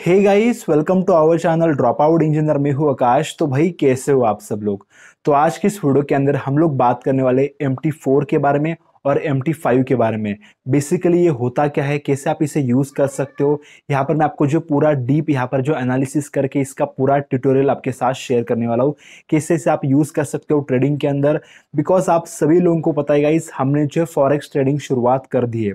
Hey guys welcome to our channel drop out engineer में हूँ आकाश तो भाई कैसे हो आप सब लोग तो आज के इस वीडियो के अंदर हम लोग बात करने वाले एम टी फोर के बारे में और एम फाइव के बारे में बेसिकली ये होता क्या है कैसे आप इसे यूज़ कर सकते हो यहाँ पर मैं आपको जो पूरा डीप यहाँ पर जो एनालिसिस करके इसका पूरा ट्यूटोरियल आपके साथ शेयर करने वाला हूँ कैसे इसे आप यूज़ कर सकते हो ट्रेडिंग के अंदर बिकॉज आप सभी लोगों को पता है इस हमने जो फॉरेक्स ट्रेडिंग शुरुआत कर दी है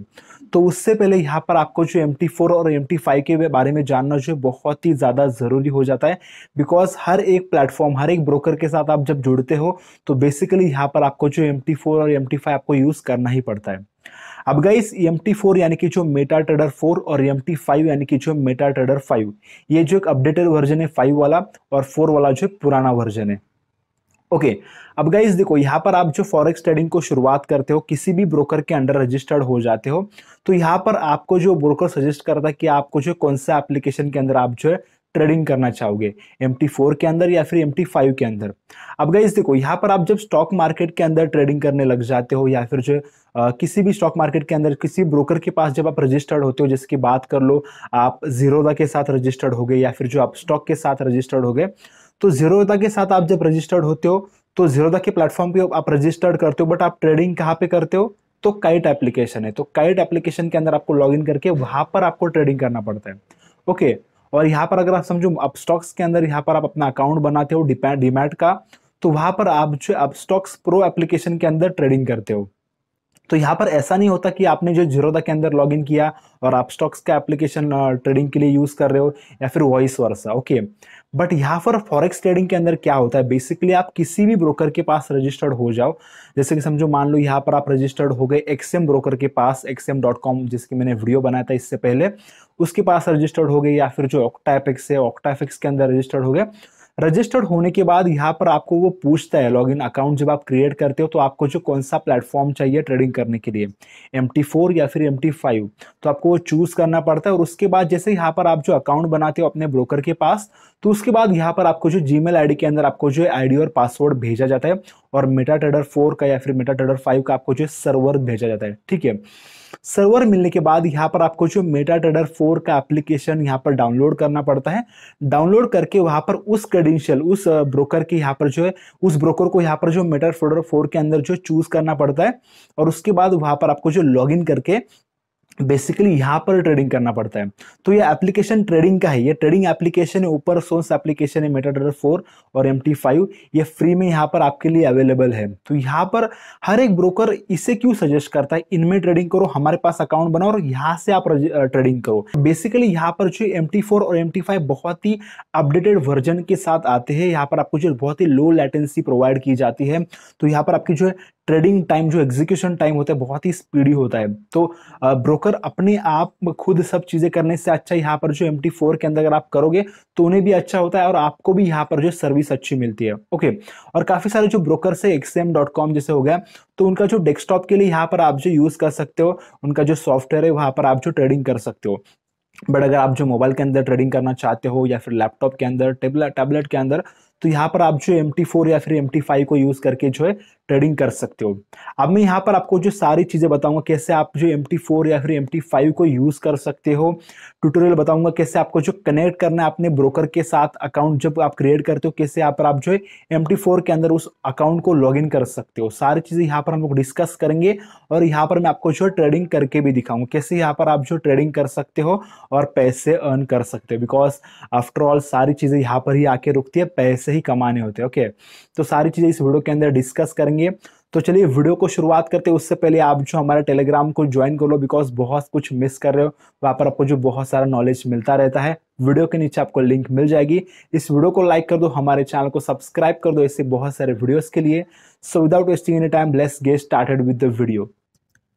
तो उससे पहले यहाँ पर आपको जो एम और एम के बारे में जानना जो बहुत ही ज़्यादा ज़रूरी हो जाता है बिकॉज हर एक प्लेटफॉर्म हर एक ब्रोकर के साथ आप जब जुड़ते हो तो बेसिकली यहाँ पर आपको जो एम और एम आपको यूज़ कर करना ही पड़ता है अब गाइस एम टी फोर यानी कि जो मेटा ट्रेडर फोर और एम टी फाइव यानी कि जो मेटा ट्रेडर फाइव ये जो एक अपडेटेड वर्जन है फाइव वाला और फोर वाला जो पुराना वर्जन है ओके okay, अब गाइज देखो यहाँ पर आप जो फॉरेक्स ट्रेडिंग को शुरुआत करते हो किसी भी ब्रोकर के अंडर रजिस्टर्ड हो जाते हो तो यहाँ पर आपको जो ब्रोकर सजेस्ट करता है कि आपको जो कौन सा एप्लीकेशन के अंदर आप जो है ट्रेडिंग करना चाहोगे एम फोर के अंदर या फिर एम फाइव के अंदर अब गई देखो यहाँ पर आप जब स्टॉक मार्केट के अंदर ट्रेडिंग करने लग जाते हो या फिर जो आ, किसी भी स्टॉक मार्केट के अंदर किसी ब्रोकर के पास जब आप रजिस्टर्ड होते हो जिसकी बात कर लो आप जीरोदा के साथ रजिस्टर्ड हो गए या फिर जो आप स्टॉक के साथ रजिस्टर्ड हो गए तो जीरोदा के साथ आप जब रजिस्टर्ड होते हो तो जीरोदा के प्लेटफॉर्म पर आप रजिस्टर्ड करते हो बट आप ट्रेडिंग कहाँ पर करते हो तो काइट एप्लीकेशन है तो काइट एप्लीकेशन के अंदर आपको इन करके वहां पर आपको ट्रेडिंग करना पड़ता है ओके okay, और यहाँ पर अगर आप समझो अब स्टॉक्स के अंदर यहाँ पर आप अपना अकाउंट बनाते हो डीमैट का तो वहां पर आप जो अब स्टॉक्स प्रो एप्लीकेशन के अंदर ट्रेडिंग करते हो तो यहाँ पर ऐसा नहीं होता कि आपने जो जीरोदा के अंदर लॉगिन किया और आप स्टॉक्स का एप्लीकेशन ट्रेडिंग के लिए यूज़ कर रहे हो या फिर वॉइस वर्सा ओके बट यहाँ पर फॉरेक्स ट्रेडिंग के अंदर क्या होता है बेसिकली आप किसी भी ब्रोकर के पास रजिस्टर्ड हो जाओ जैसे कि समझो मान लो यहाँ पर आप रजिस्टर्ड हो गए एक्सएम ब्रोकर के पास एक्सएम डॉट कॉम जिसकी मैंने वीडियो बनाया था इससे पहले उसके पास रजिस्टर्ड हो गए या फिर जो ऑक्टाफिक्स है ऑक्टाफिक्स के अंदर रजिस्टर्ड हो गए रजिस्टर्ड होने के बाद यहाँ पर आपको वो पूछता है लॉगिन अकाउंट जब आप क्रिएट करते हो तो आपको जो कौन सा प्लेटफॉर्म चाहिए ट्रेडिंग करने के लिए एम या फिर एम तो आपको वो चूज़ करना पड़ता है और उसके बाद जैसे यहाँ पर आप जो अकाउंट बनाते हो अपने ब्रोकर के पास तो उसके बाद यहाँ पर आपको जो जी मेल के अंदर आपको जो आईडी और पासवर्ड भेजा जाता है और मेटा ट्रेडर फोर का या फिर मेटा ट्रेडर फाइव का आपको जो सर्वर भेजा जाता है ठीक है सर्वर मिलने के बाद यहाँ पर आपको जो मेटा ट्रेडर फोर का एप्लीकेशन यहाँ पर डाउनलोड करना पड़ता है डाउनलोड करके वहां पर उस क्रेडेंशियल उस ब्रोकर के यहाँ पर जो है उस ब्रोकर को यहाँ पर जो मेटा ट्रेडर फोर के अंदर जो चूज करना पड़ता है और उसके बाद वहां पर आपको जो लॉग करके बेसिकली यहाँ पर ट्रेडिंग करना पड़ता है तो ये एप्लीकेशन ट्रेडिंग का है ये ट्रेडिंग एप्लीकेशन है ऊपर सोर्स एप्लीकेशन है मेटा ट्रेडर फोर और एम टी फाइव ये फ्री में यहाँ पर आपके लिए अवेलेबल है तो यहाँ पर हर एक ब्रोकर इसे क्यों सजेस्ट करता है इनमें ट्रेडिंग करो हमारे पास अकाउंट बनाओ और यहाँ से आप ट्रेडिंग करो बेसिकली यहाँ पर जो एम टी और एम टी फाइव बहुत ही अपडेटेड वर्जन के साथ आते हैं यहाँ पर आपको जो बहुत ही लो लेटेंसी प्रोवाइड की जाती है तो यहाँ पर आपकी जो है ट्रेडिंग टाइम जो एग्जीक्यूशन टाइम होता है बहुत ही स्पीडी होता है तो ब्रोकर अपने आप खुद सब चीज़ें करने से अच्छा यहाँ पर जो एम के अंदर अगर आप करोगे तो उन्हें भी अच्छा होता है और आपको भी यहाँ पर जो सर्विस अच्छी मिलती है ओके और काफ़ी सारे जो ब्रोकर है एक्सएम जैसे हो गया तो उनका जो डेस्कटॉप के लिए यहाँ पर आप जो यूज़ कर सकते हो उनका जो सॉफ्टवेयर है वहां पर आप जो ट्रेडिंग कर सकते हो बट अगर आप जो मोबाइल के अंदर ट्रेडिंग करना चाहते हो या फिर लैपटॉप के अंदर टेबलेट के अंदर तो यहाँ पर आप जो एम टी फोर या फिर एम टी फाइव को यूज़ करके जो है ट्रेडिंग कर सकते हो अब मैं यहाँ पर आपको जो सारी चीज़ें बताऊंगा कैसे आप जो एम या फिर एम को यूज़ कर सकते हो ट्यूटोरियल बताऊंगा कैसे आपको जो कनेक्ट करना है अपने ब्रोकर के साथ अकाउंट जब आप क्रिएट करते हो कैसे यहाँ पर आप जो है एम के अंदर उस अकाउंट को लॉग कर सकते हो सारी चीज़ें यहाँ पर हम लोग डिस्कस करेंगे और यहाँ पर मैं आपको जो ट्रेडिंग करके भी दिखाऊंगा कैसे यहाँ पर आप जो ट्रेडिंग कर सकते हो और पैसे अर्न कर सकते हो बिकॉज आफ्टर ऑल सारी चीज़ें यहाँ पर ही आके रुकती है पैसे ही कमाने होते हैं ओके तो सारी चीज़ें इस वीडियो के अंदर डिस्कस करेंगे करेंगे तो चलिए वीडियो को शुरुआत करते हैं उससे पहले आप जो हमारे टेलीग्राम को ज्वाइन कर लो बिकॉज बहुत कुछ मिस कर रहे हो वहाँ पर आपको जो बहुत सारा नॉलेज मिलता रहता है वीडियो के नीचे आपको लिंक मिल जाएगी इस वीडियो को लाइक कर दो हमारे चैनल को सब्सक्राइब कर दो ऐसे बहुत सारे वीडियोस के लिए so without wasting any time let's get started with the video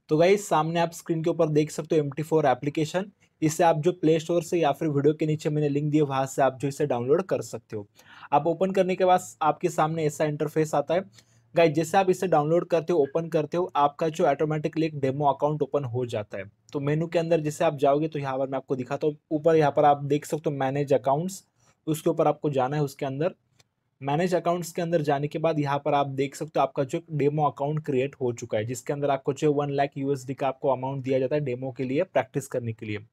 तो गई सामने आप स्क्रीन के ऊपर देख सकते हो एम टी फोर एप्लीकेशन इसे आप जो प्ले स्टोर से या फिर वीडियो के नीचे मैंने लिंक दिया वहां से आप जो इसे डाउनलोड कर सकते हो आप ओपन करने के बाद आपके सामने ऐसा इंटरफेस आता है गाइज जैसे आप इसे डाउनलोड करते हो ओपन करते हो आपका जो ऑटोमेटिकली एक डेमो अकाउंट ओपन हो जाता है तो मेनू के अंदर जैसे आप जाओगे तो यहाँ पर मैं आपको दिखाता हूँ ऊपर यहाँ पर आप देख सकते हो मैनेज अकाउंट्स उसके ऊपर आपको जाना है उसके अंदर मैनेज अकाउंट्स के अंदर जाने के बाद यहाँ पर आप देख सकते हो आपका जो डेमो अकाउंट क्रिएट हो चुका है जिसके अंदर आपको जो वन लाख यूएसडी का आपको अमाउंट दिया जाता है डेमो के लिए प्रैक्टिस करने के लिए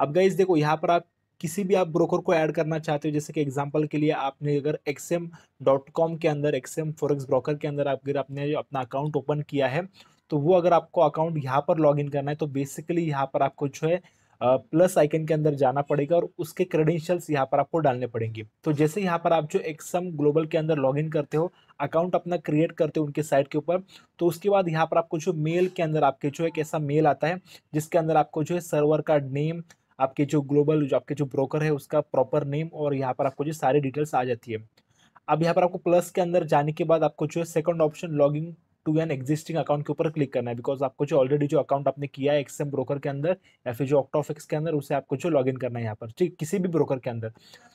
अब गाइज देखो यहाँ पर आप किसी भी आप ब्रोकर को ऐड करना चाहते हो जैसे कि एग्जांपल के लिए आपने अगर एक्सएम डॉट कॉम के अंदर एक्सएम फॉरेक्स ब्रोकर के अंदर आप अगर आपने अपना अकाउंट ओपन किया है तो वो अगर आपको अकाउंट यहाँ पर लॉगिन करना है तो बेसिकली यहाँ पर आपको जो है प्लस आइकन के अंदर जाना पड़ेगा और उसके क्रेडेंशियल्स यहाँ पर आपको डालने पड़ेंगे तो जैसे यहाँ पर आप जो एक्सम ग्लोबल के अंदर लॉगिन करते हो अकाउंट अपना क्रिएट करते हो उनके साइट के ऊपर तो उसके बाद यहाँ पर आपको जो मेल के अंदर आपके जो एक ऐसा मेल आता है जिसके अंदर आपको जो है सर्वर का नेम आपके जो ग्लोबल जो आपके जो ब्रोकर है उसका प्रॉपर नेम और यहाँ पर आपको जो सारी डिटेल्स आ जाती है अब यहाँ पर आपको प्लस के अंदर जाने के बाद आपको जो है second option logging to an existing account के ऊपर क्लिक करना है बिकॉज आपको जो ऑलरेडी जो अकाउंट आपने किया है एक्सएम ब्रोकर के अंदर या फिर जो ऑक्टोफिक्स के अंदर उसे आपको जो लॉगिन करना है यहाँ पर ठीक किसी भी ब्रोकर के अंदर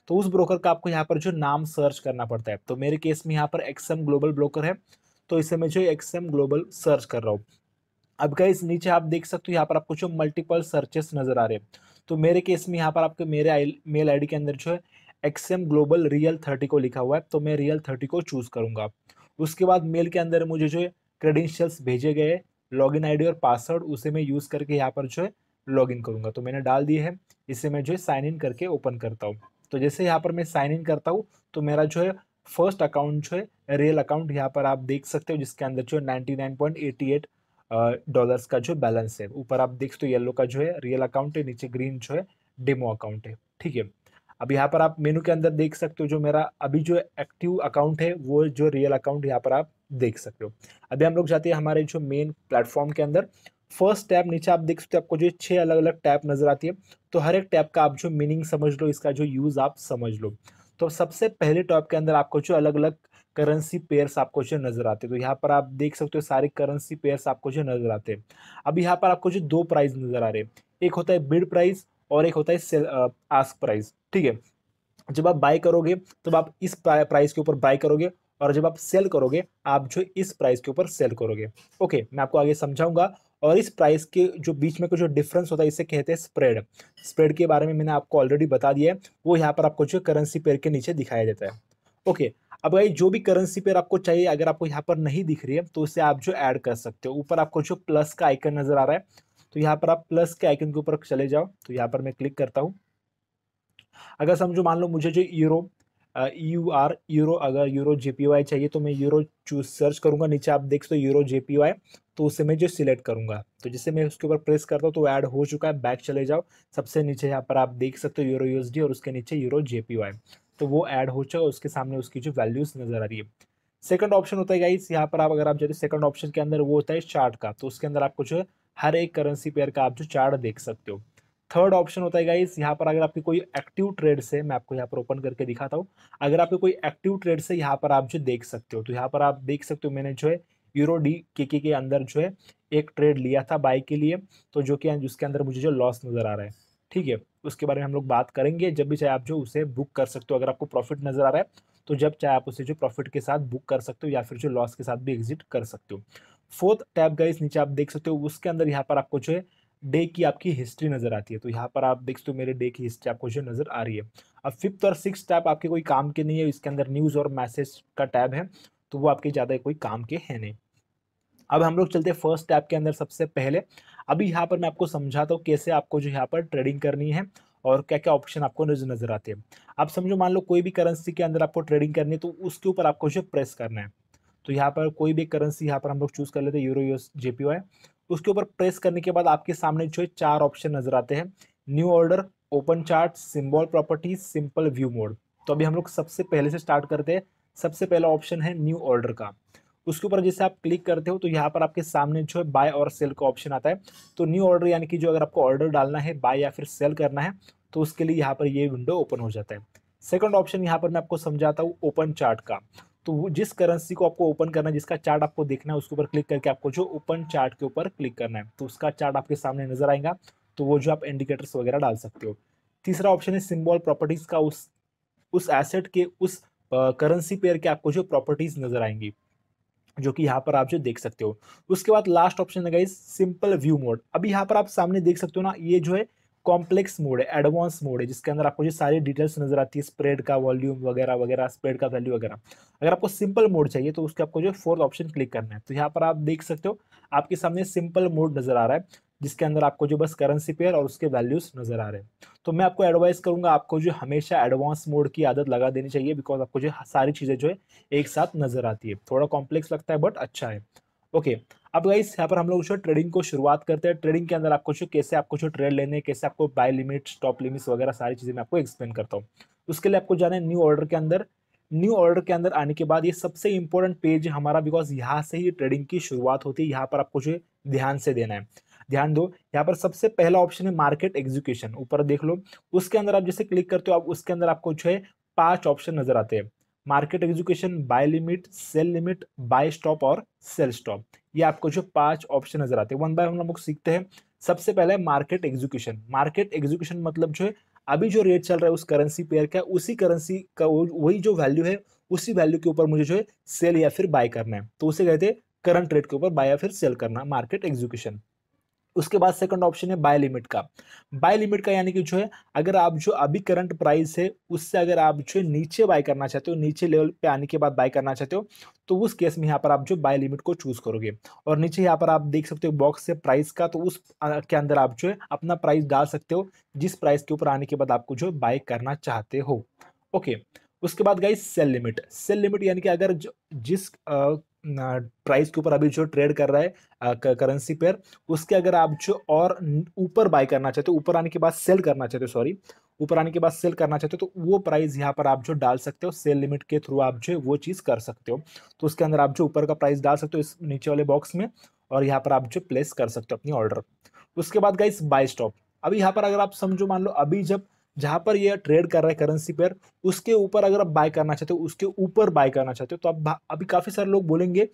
तो उस ब्रोकर का आपको यहाँ पर जो नाम सर्च करना पड़ता है तो मेरे केस में यहाँ पर एक्सएम ग्लोबल ब्रोकर है तो इसे मैं जो एक्सएम ग्लोबल सर्च कर रहा हूँ अब गाइस नीचे आप देख सकते हो यहाँ पर आपको जो मल्टीपल सर्चेस नजर आ रहे हैं तो मेरे केस में यहाँ पर आपके मेरे मेल आईडी के अंदर जो है एक्सएम ग्लोबल रियल थर्टी को लिखा हुआ है तो मैं रियल थर्टी को चूज़ करूँगा उसके बाद मेल के अंदर मुझे जो है क्रेडेंशियल्स भेजे गए लॉगिन आईडी और पासवर्ड उसे मैं यूज़ करके यहाँ पर जो है लॉगिन करूँगा तो मैंने डाल दिए है इसे मैं जो है साइन इन करके ओपन करता हूँ तो जैसे यहाँ पर मैं साइन इन करता हूँ तो मेरा जो है फर्स्ट अकाउंट जो है रियल अकाउंट यहाँ पर आप देख सकते हो जिसके अंदर जो है ninety nine point eighty eight dollars का जो बैलेंस है ऊपर आप देख तो येलो का जो है रियल अकाउंट है नीचे ग्रीन जो है डेमो अकाउंट है ठीक है अब यहाँ पर आप मेनू के अंदर देख सकते हो जो मेरा अभी जो एक्टिव अकाउंट है वो जो रियल अकाउंट यहाँ पर आप देख सकते हो अभी हम लोग जाते हैं हमारे जो मेन प्लेटफॉर्म के अंदर फर्स्ट टैब नीचे आप देख सकते हो आपको जो छह अलग अलग टैब नज़र आती है तो हर एक टैब का आप जो मीनिंग समझ लो इसका जो यूज़ आप समझ लो तो सबसे पहले टॉप के अंदर आपको जो अलग अलग करेंसी पेयर्स आपको जो नजर आते तो यहाँ पर आप देख सकते हो सारे करेंसी पेयर्स आपको जो नजर आते हैं अब यहाँ पर आपको जो दो प्राइस नजर आ रहे हैं एक होता है बिड प्राइस और एक होता है सेल आस्क प्राइस ठीक है जब आप बाय करोगे तब आप इस प्राइस के ऊपर बाय करोगे और जब आप सेल करोगे आप जो इस प्राइस के ऊपर सेल करोगे ओके मैं आपको आगे समझाऊंगा और इस प्राइस के जो बीच में कुछ जो डिफरेंस होता है इसे कहते हैं स्प्रेड स्प्रेड के बारे में मैंने आपको ऑलरेडी बता दिया है वो यहाँ पर आपको जो करेंसी पेयर के नीचे दिखाया जाता है ओके अब भाई जो भी करेंसी पेयर आपको चाहिए अगर आपको यहाँ पर नहीं दिख रही है तो उसे आप जो ऐड कर सकते हो ऊपर आपको जो प्लस का आइकन नजर आ रहा है तो यहाँ पर आप प्लस के आइकन के ऊपर चले जाओ तो यहाँ पर मैं क्लिक करता हूँ अगर समझो मान लो मुझे जो यूरो यू आर यूरो अगर यूरो जे चाहिए तो मैं यूरो चूज सर्च करूंगा नीचे आप देख सकते हो यूरो जे तो उसे मैं जो सिलेक्ट करूंगा तो जिससे मैं उसके ऊपर प्रेस करता हूँ तो ऐड हो चुका है बैक चले जाओ सबसे नीचे यहाँ पर आप देख सकते हो यूरो यूएसडी और उसके नीचे यूरो जे तो वो ऐड हो चुका है उसके सामने उसकी जो वैल्यूज़ नज़र आ रही है सेकंड ऑप्शन होता है गाइस यहाँ पर आप अगर आप जाते सेकंड ऑप्शन के अंदर वो होता है चार्ट का तो उसके अंदर आपको जो है हर एक करेंसी पेयर का आप जो चार्ट देख सकते हो थर्ड ऑप्शन होता है गाइस यहाँ पर अगर आपकी कोई एक्टिव ट्रेड से मैं आपको यहाँ पर ओपन करके दिखाता हूँ अगर आपके कोई एक्टिव ट्रेड से यहाँ पर आप जो देख सकते हो तो यहाँ पर आप देख सकते हो मैंने जो है यूरो डी के के अंदर जो है एक ट्रेड लिया था बाइक के लिए तो जो कि जिसके अंदर मुझे जो लॉस नज़र आ रहा है ठीक है उसके बारे में हम लोग बात करेंगे जब भी चाहे आप जो उसे बुक कर सकते हो अगर आपको प्रॉफिट नज़र आ रहा है तो जब चाहे आप उसे जो प्रॉफिट के साथ बुक कर सकते हो या फिर जो लॉस के साथ भी एग्जिट कर सकते हो फोर्थ टैब गाइस नीचे आप देख सकते हो उसके अंदर यहाँ पर आपको जो है डे की आपकी हिस्ट्री नज़र आती है तो यहाँ पर आप देख सकते हो मेरे डे की हिस्ट्री आपको जो नज़र आ रही है अब फिफ्थ और सिक्स टैब आपके कोई काम के नहीं है इसके अंदर न्यूज़ और मैसेज का टैब है तो वो आपके ज़्यादा कोई काम के है नहीं अब हम लोग चलते हैं फर्स्ट टैब के अंदर सबसे पहले अभी यहाँ पर मैं आपको समझाता हूँ कैसे आपको जो यहाँ पर ट्रेडिंग करनी है और क्या क्या ऑप्शन आपको नज़र आते हैं आप समझो मान लो कोई भी करेंसी के अंदर आपको ट्रेडिंग करनी है तो उसके ऊपर आपको जो प्रेस करना है तो यहाँ पर कोई भी करेंसी यहाँ पर हम लोग चूज़ कर लेते हैं यूरो यूएस जेपीवाई उसके ऊपर प्रेस करने के बाद आपके सामने जो है चार ऑप्शन नज़र आते हैं new order open chart symbol property simple view mode तो अभी हम लोग सबसे पहले से स्टार्ट करते हैं सबसे पहला ऑप्शन है न्यू ऑर्डर का उसके ऊपर जैसे आप क्लिक करते हो तो यहाँ पर आपके सामने जो है बाय और सेल का ऑप्शन आता है तो न्यू ऑर्डर यानी कि जो अगर आपको ऑर्डर डालना है बाय या फिर सेल करना है तो उसके लिए यहाँ पर ये विंडो ओपन हो जाता है सेकंड ऑप्शन यहाँ पर मैं आपको समझाता हूँ ओपन चार्ट का तो जिस करेंसी को आपको ओपन करना है जिसका चार्ट आपको देखना है उसके ऊपर क्लिक करके आपको जो ओपन चार्ट के ऊपर क्लिक करना है तो उसका चार्ट आपके सामने नजर आएगा तो वो जो आप इंडिकेटर्स वगैरह डाल सकते हो तीसरा ऑप्शन है सिम्बॉल प्रॉपर्टीज़ का उस उस एसेट के उस करेंसी पेयर के आपको जो प्रॉपर्टीज़ नजर आएंगी जो कि यहाँ पर आप जो देख सकते हो उसके बाद लास्ट ऑप्शन है गाइज सिंपल व्यू मोड अभी यहाँ पर आप सामने देख सकते हो ना ये जो है कॉम्प्लेक्स मोड है एडवांस मोड है जिसके अंदर आपको जो सारी डिटेल्स नजर आती है स्प्रेड का वॉल्यूम वगैरह वगैरह स्प्रेड का वैल्यू वगैरह अगर आपको सिंपल मोड चाहिए तो उसके आपको जो फोर्थ ऑप्शन क्लिक करना है तो यहाँ पर आप देख सकते हो आपके सामने सिंपल मोड नजर आ रहा है जिसके अंदर आपको जो बस करेंसी पेयर और उसके वैल्यूज नज़र आ रहे हैं तो मैं आपको एडवाइस करूंगा आपको जो हमेशा एडवांस मोड की आदत लगा देनी चाहिए बिकॉज आपको जो सारी चीज़ें जो है एक साथ नज़र आती है थोड़ा कॉम्प्लेक्स लगता है बट अच्छा है ओके अब गाइस यहाँ पर हम लोग जो ट्रेडिंग को शुरुआत करते हैं ट्रेडिंग के अंदर आपको जो कैसे आपको जो ट्रेड लेने कैसे आपको बाय लिमिट स्टॉप लिमिट्स वगैरह सारी चीज़ें मैं आपको एक्सप्लेन करता हूँ उसके लिए आपको जाना है न्यू ऑर्डर के अंदर न्यू ऑर्डर के अंदर आने के बाद ये सबसे इंपॉर्टेंट पेज है हमारा बिकॉज यहाँ से ही ट्रेडिंग की शुरुआत होती है यहाँ पर आपको जो ध्यान से देना है ध्यान दो यहाँ पर सबसे पहला ऑप्शन है मार्केट एग्जीक्यूशन ऊपर देख लो उसके अंदर आप जैसे क्लिक करते हो आप उसके अंदर आपको जो है पांच ऑप्शन नजर आते हैं market execution buy limit sell limit buy stop और सेल स्टॉप ये आपको जो पांच ऑप्शन नजर आते हैं वन बाय वन हम लोग सीखते हैं सबसे पहले मार्केट एग्जीक्यूशन मार्केट एग्जीक्यूशन मतलब जो है अभी जो रेट चल रहा है उस करेंसी पेयर का उसी करेंसी का वही जो वैल्यू है उसी वैल्यू के ऊपर मुझे जो है सेल या फिर बाय करना है तो उसे कहते हैं करंट रेट के ऊपर बाय या फिर सेल करना मार्केट एग्जीक्यूशन उसके बाद सेकंड ऑप्शन है बाय लिमिट का बाय लिमिट का यानी कि जो है अगर आप जो अभी करंट प्राइस है उससे अगर आप जो है नीचे बाय करना चाहते हो नीचे लेवल पे आने के बाद बाय करना चाहते हो तो उस केस में यहाँ पर आप जो बाय लिमिट को चूज करोगे और नीचे यहाँ पर आप देख सकते हो बॉक्स से प्राइस का तो उस के अंदर आप जो है अपना प्राइस डाल सकते हो जिस प्राइस के ऊपर आने के बाद आपको जो बाय करना चाहते हो ओके उसके बाद गई सेल लिमिट सेल लिमिट यानी कि अगर जिस प्राइस के ऊपर अभी जो ट्रेड कर रहा है करेंसी पेयर उसके अगर आप जो और ऊपर बाय करना चाहते हो ऊपर आने के बाद सेल करना चाहते हो सॉरी ऊपर आने के बाद सेल करना चाहते हो तो वो प्राइस यहाँ पर आप जो डाल सकते हो सेल लिमिट के थ्रू आप जो वो चीज़ कर सकते हो तो उसके अंदर आप जो ऊपर का प्राइस डाल सकते हो इस नीचे वाले बॉक्स में और यहाँ पर आप जो प्लेस कर सकते हो अपनी ऑर्डर उसके बाद गाइस बाय स्टॉप अभी यहाँ पर अगर आप समझो मान लो अभी जब जहाँ पर ये ट्रेड कर रहा है करेंसी पर उसके ऊपर अगर आप बाय करना चाहते हो उसके ऊपर बाय करना चाहते हो तो आप अभी काफ़ी सारे लोग बोलेंगे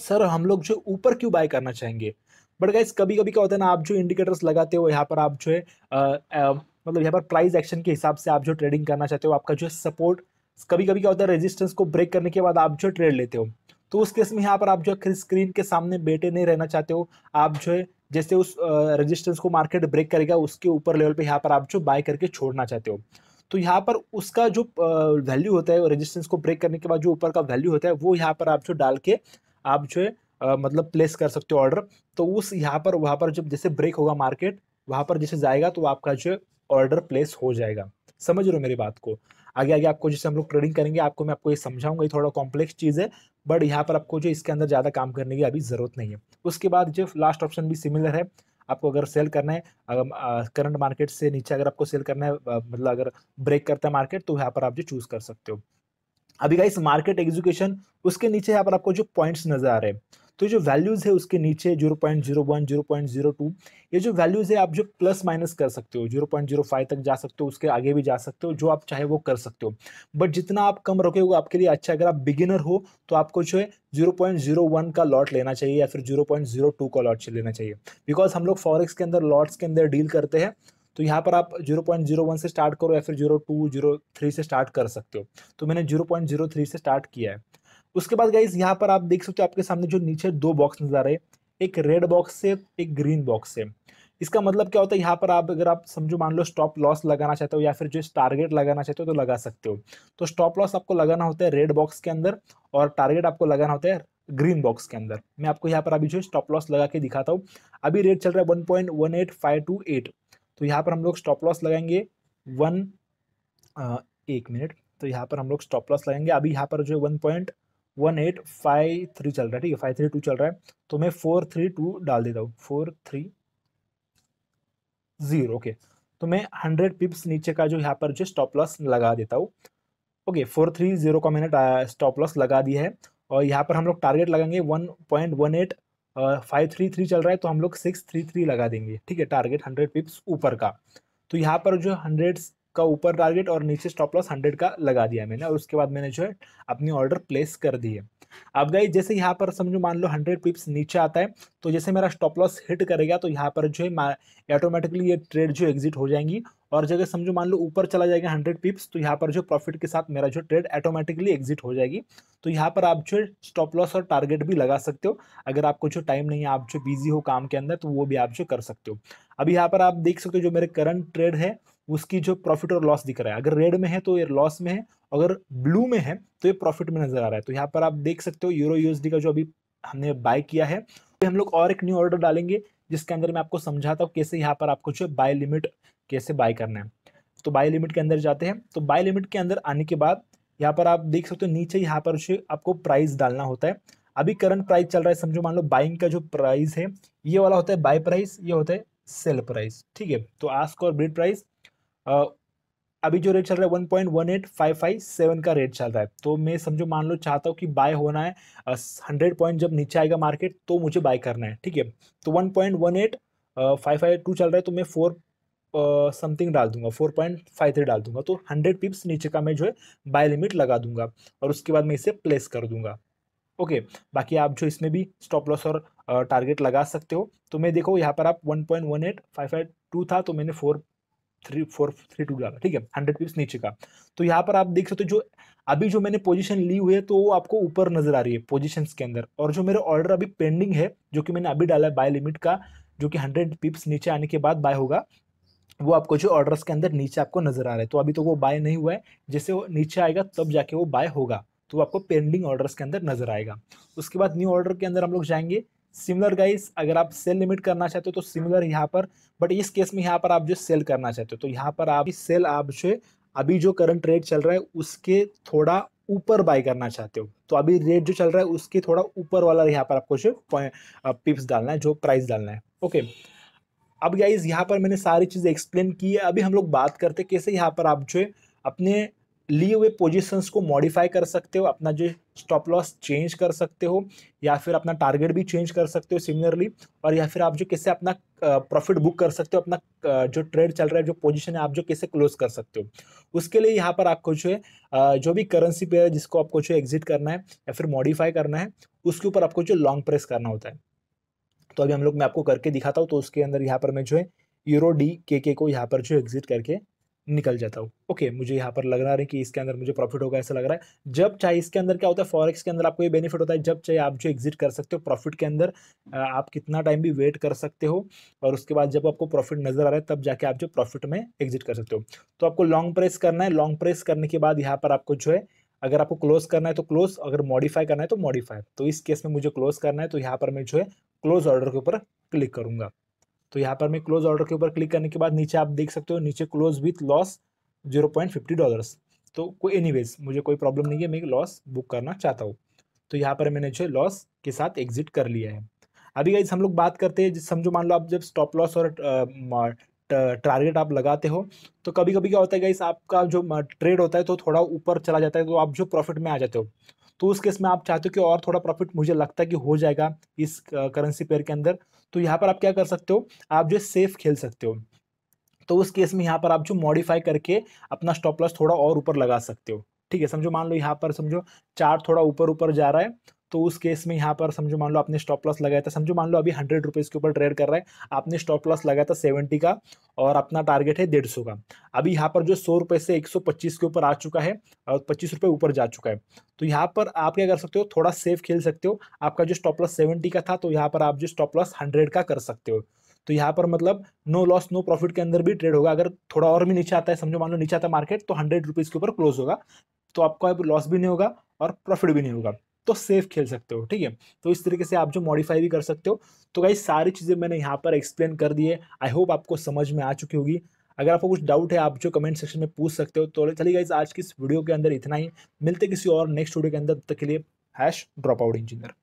सर हम लोग जो ऊपर क्यों बाय करना चाहेंगे बट गाइज कभी कभी क्या होता है ना आप जो इंडिकेटर्स लगाते हो यहाँ पर आप जो है मतलब यहाँ पर प्राइस एक्शन के हिसाब से आप जो ट्रेडिंग करना चाहते हो आपका जो सपोर्ट कभी कभी क्या होता है रेजिस्टेंस को ब्रेक करने के बाद आप जो ट्रेड लेते हो तो उस केस में यहाँ पर आप जो स्क्रीन के सामने बैठे नहीं रहना चाहते हो आप जो है जैसे उस रेजिस्टेंस को मार्केट ब्रेक करेगा उसके ऊपर लेवल पे यहाँ पर आप जो बाय करके छोड़ना चाहते हो तो यहाँ पर उसका जो वैल्यू होता है रेजिस्टेंस को ब्रेक करने के बाद जो ऊपर का वैल्यू होता है वो यहाँ पर आप जो डाल के आप जो है मतलब प्लेस कर सकते हो ऑर्डर तो उस यहाँ पर वहाँ पर जब जैसे ब्रेक होगा मार्केट वहाँ पर जैसे जाएगा तो आपका जो ऑर्डर प्लेस हो जाएगा समझ रहे हो मेरी बात को आगे आगे आपको जैसे हम लोग ट्रेडिंग करेंगे आपको मैं आपको ये समझाऊंगा ये थोड़ा कॉम्प्लेक्स चीज़ है बट यहाँ पर आपको जो इसके अंदर ज़्यादा काम करने की अभी ज़रूरत नहीं है उसके बाद जो लास्ट ऑप्शन भी सिमिलर है आपको अगर सेल करना है करंट मार्केट से नीचे अगर आपको सेल करना है मतलब अगर ब्रेक करता है मार्केट तो यहाँ पर आप जो चूज़ कर सकते हो अभी का मार्केट एग्जुकेशन उसके नीचे यहाँ पर आपको जो पॉइंट्स नजर आ रहे हैं तो जो वैल्यूज़ है उसके नीचे zero point zero one zero point zero two ये जो वैल्यूज़ है आप जो प्लस माइनस कर सकते हो जीरो पॉइंट जीरो फाइव तक जा सकते हो उसके आगे भी जा सकते हो जो आप चाहे वो कर सकते हो बट जितना आप कम रखोगे आपके लिए अच्छा अगर आप बिगिनर हो तो आपको जो है जीरो पॉइंट जीरो वन का लॉट लेना चाहिए या फिर जीरो पॉइंट जीरो टू का लॉट लेना चाहिए बिकॉज हम लोग फॉरेक्स के अंदर लॉट्स के अंदर डील करते हैं तो यहाँ पर आप 0.01 से स्टार्ट करो या फिर 0.2, 0.3 से स्टार्ट कर सकते हो तो मैंने 0.03 से स्टार्ट किया है उसके बाद गाइज यहाँ पर आप देख सकते हो आपके सामने जो नीचे दो बॉक्स नजर आ रहे हैं एक रेड बॉक्स से एक ग्रीन बॉक्स से इसका मतलब क्या होता है यहाँ पर आप अगर आप समझो मान लो स्टॉप लॉस लगाना चाहते हो या फिर जो टारगेट लगाना चाहते हो तो लगा सकते हो तो स्टॉप लॉस आपको लगाना होता है रेड बॉक्स के अंदर और टारगेट आपको लगाना होता है ग्रीन बॉक्स के अंदर मैं आपको यहाँ पर अभी जो स्टॉप लॉस लगा के दिखाता हूँ अभी रेट चल रहा है वन तो यहाँ पर हम लोग स्टॉप लॉस लगाएंगे वन एक मिनट तो यहाँ पर हम लोग स्टॉप लॉस लगाएंगे अभी यहाँ पर जो है one point one eight five three चल रहा है ठीक है फाइव थ्री टू चल रहा है तो मैं फोर थ्री टू डाल देता हूँ फोर थ्री जीरो ओके तो मैं हंड्रेड पिप्स नीचे का जो यहाँ पर जो स्टॉप लॉस लगा देता हूँ ओके फोर थ्री जीरो का मैंने स्टॉप लॉस लगा दिया है और यहाँ पर हम लोग टारगेट लगाएंगे one point one eight five three three चल रहा है तो हम लोग सिक्स थ्री थ्री लगा देंगे ठीक है टारगेट हंड्रेड पिप्स ऊपर का तो यहाँ पर जो हंड्रेड का ऊपर टारगेट और नीचे स्टॉप लॉस हंड्रेड का लगा दिया मैंने और उसके बाद मैंने जो है अपनी ऑर्डर प्लेस कर दी है अब गई जैसे यहाँ पर समझो मान लो हंड्रेड पिप्स नीचे आता है तो जैसे मेरा स्टॉप लॉस हिट करेगा तो यहाँ पर जो है ऑटोमेटिकली ये ट्रेड जो एग्जिट हो जाएंगी और जगह समझो मान लो ऊपर चला जाएगा हंड्रेड पिप्स तो यहाँ पर जो प्रॉफिट के साथ मेरा जो ट्रेड ऑटोमेटिकली एग्जिट हो जाएगी तो यहाँ पर आप जो स्टॉप लॉस और टारगेट भी लगा सकते हो अगर आपको जो टाइम नहीं है आप जो बिजी हो काम के अंदर तो वो भी आप जो कर सकते हो अभी यहाँ पर आप देख सकते हो जो मेरे करंट ट्रेड है उसकी जो प्रॉफिट और लॉस दिख रहा है अगर रेड में है तो ये लॉस में है अगर ब्लू में है तो ये प्रॉफिट में नजर आ रहा है तो यहाँ पर आप देख सकते हो यूरो यूएसडी का जो अभी हमने बाय किया है तो हम लोग और एक न्यू ऑर्डर डालेंगे जिसके अंदर मैं आपको समझाता हूँ कैसे यहाँ पर आपको जो बाय लिमिट कैसे बाय करना है तो बाय लिमिट के अंदर जाते हैं तो बाय लिमिट के अंदर आने के बाद यहाँ पर आप देख सकते हो नीचे यहाँ पर उसे आपको प्राइस डालना होता है अभी करंट प्राइस चल रहा है समझो मान लो बाइंग का जो प्राइस है ये वाला होता है बाय प्राइस ये होता है सेल प्राइस ठीक है तो आस्क और ब्रिड प्राइस अभी जो रेट चल रहा है 1.18557 का रेट चल रहा है तो मैं समझो मान लो चाहता हूँ कि बाय होना है 100 पॉइंट जब नीचे आएगा मार्केट तो मुझे बाय करना है ठीक है तो 1.18552 चल रहा है तो मैं समथिंग डाल दूंगा फोर पॉइंट फाइव थ्री डाल दूंगा तो हंड्रेड पिप्स नीचे का मैं जो है बाय लिमिट लगा दूंगा और उसके बाद मैं इसे प्लेस कर दूंगा ओके बाकी आप जो इसमें भी स्टॉप लॉस और टारगेट लगा सकते हो तो मैं देखो यहाँ पर आप one point one eight five five two था तो मैंने four three four three two डाला ठीक है हंड्रेड पिप्स नीचे का तो यहाँ पर आप देख सकते हो जो अभी जो मैंने पोजीशन ली हुई है तो वो आपको ऊपर नजर आ रही है पोजिशन के अंदर और जो मेरा ऑर्डर अभी पेंडिंग है जो कि मैंने अभी डाला है बाय लिमिट का जो कि हंड्रेड पिप्स नीचे आने के बाद बाय होगा वो आपको जो ऑर्डर्स के अंदर नीचे आपको नजर आ रहे हैं तो अभी तो वो बाय नहीं हुआ है जैसे वो नीचे आएगा तब जाके वो बाय होगा तो आपको पेंडिंग ऑर्डर्स के अंदर नजर आएगा उसके बाद न्यू ऑर्डर के अंदर हम लोग जाएंगे सिमिलर गाइस अगर आप सेल लिमिट करना चाहते हो तो सिमिलर यहाँ पर बट इस केस में यहाँ पर आप जो सेल करना चाहते हो तो यहाँ पर आप सेल आप जो अभी जो करंट रेट चल रहा है उसके थोड़ा ऊपर बाय करना चाहते हो तो अभी रेट जो चल रहा है उसके थोड़ा ऊपर वाला यहाँ पर आपको जो पिप्स डालना है जो प्राइस डालना है ओके okay. अब गाइज यहाँ पर मैंने सारी चीज़ें एक्सप्लेन की है अभी हम लोग बात करते हैं कैसे यहाँ पर आप जो है अपने लिए हुए पोजीशंस को मॉडिफाई कर सकते हो अपना जो स्टॉप लॉस चेंज कर सकते हो या फिर अपना टारगेट भी चेंज कर सकते हो सिमिलरली और या फिर आप जो कैसे अपना प्रॉफिट बुक कर सकते हो अपना जो ट्रेड चल रहा है जो पोजीशन है आप जो कैसे क्लोज कर सकते हो उसके लिए यहाँ पर आपको जो है जो भी करेंसी पेयर है जिसको आपको जो एग्जिट करना है या फिर मॉडिफाई करना है उसके ऊपर आपको जो लॉन्ग प्रेस करना होता है तो अभी हम लोग मैं आपको करके दिखाता हूँ तो उसके अंदर यहाँ पर मैं जो है यूरो डी के के को यहाँ पर जो एग्जिट करके निकल जाता हूँ ओके मुझे यहाँ पर लग रहा है कि इसके अंदर मुझे प्रॉफिट होगा ऐसा लग रहा है जब चाहे इसके अंदर क्या होता है फॉरेक्स के अंदर आपको ये बेनिफिट होता है जब चाहे आप जो एग्जिट कर सकते हो प्रॉफिट के अंदर आप कितना टाइम भी वेट कर सकते हो और उसके बाद जब आपको प्रॉफिट नजर आ रहा है तब जाके आप जो प्रॉफिट में एग्जिट कर सकते हो तो आपको लॉन्ग प्रेस करना है लॉन्ग प्रेस करने के बाद यहाँ पर आपको जो है अगर आपको क्लोज करना है तो क्लोज अगर मॉडिफाई करना है तो मॉडिफाई तो इस केस में मुझे क्लोज करना है तो यहाँ पर मैं जो है क्लोज ऑर्डर के ऊपर क्लिक करूंगा तो यहाँ पर मैं क्लोज ऑर्डर के ऊपर क्लिक करने के बाद नीचे आप देख सकते हो नीचे close with loss zero point fifty dollars तो कोई वेज मुझे कोई प्रॉब्लम नहीं है मैं लॉस बुक करना चाहता हूँ तो यहाँ पर मैंने जो लॉस के साथ एग्जिट कर लिया है अभी गाइज हम लोग बात करते हैं समझो मान लो आप जब स्टॉप लॉस और टारगेट आप लगाते हो तो कभी कभी क्या होता है गाइस आपका जो ट्रेड होता है तो थोड़ा ऊपर चला जाता है तो आप जो प्रॉफिट में आ जाते हो तो उस केस में आप चाहते हो कि और थोड़ा प्रॉफिट मुझे लगता है कि हो जाएगा इस करेंसी पेयर के अंदर तो यहाँ पर आप क्या कर सकते हो आप जो सेफ खेल सकते हो तो उस केस में यहाँ पर आप जो मॉडिफाई करके अपना स्टॉप लॉस थोड़ा और ऊपर लगा सकते हो ठीक है समझो मान लो यहाँ पर समझो चार थोड़ा ऊपर ऊपर जा रहा है तो उस केस में यहाँ पर समझो मान लो आपने स्टॉप लॉस लगाया था समझो मान लो अभी हंड्रेड रुपीज़ के ऊपर ट्रेड कर रहा है आपने स्टॉप लॉस लगाया था सेवेंटी का और अपना टारगेट है डेढ़ सौ का अभी यहाँ पर जो सौ रुपये से एक सौ पच्चीस के ऊपर आ चुका है और पच्चीस रुपये ऊपर जा चुका है तो यहाँ पर आप क्या कर सकते हो थोड़ा सेफ खेल सकते हो आपका जो स्टॉप लॉस सेवेंटी का था तो यहाँ पर आप जो स्टॉप लॉस हंड्रेड का कर सकते हो तो यहाँ पर मतलब नो लॉस नो प्रॉफिट के अंदर भी ट्रेड होगा अगर थोड़ा और भी नीचे आता है समझो मान लो नीचे आता है मार्केट तो हंड्रेड रुपीज़ के ऊपर क्लोज होगा तो आपका लॉस भी नहीं होगा और प्रॉफिट भी नहीं होगा तो सेफ खेल सकते हो ठीक है तो इस तरीके से आप जो मॉडिफाई भी कर सकते हो तो गाइज सारी चीज़ें मैंने यहाँ पर एक्सप्लेन कर दिए आई होप आपको समझ में आ चुकी होगी अगर आपको कुछ डाउट है आप जो कमेंट सेक्शन में पूछ सकते हो तो चलिए गाइज आज की इस वीडियो के अंदर इतना ही मिलते किसी और नेक्स्ट वीडियो के अंदर तक के लिए हैश ड्रॉप आउट इंजीनियर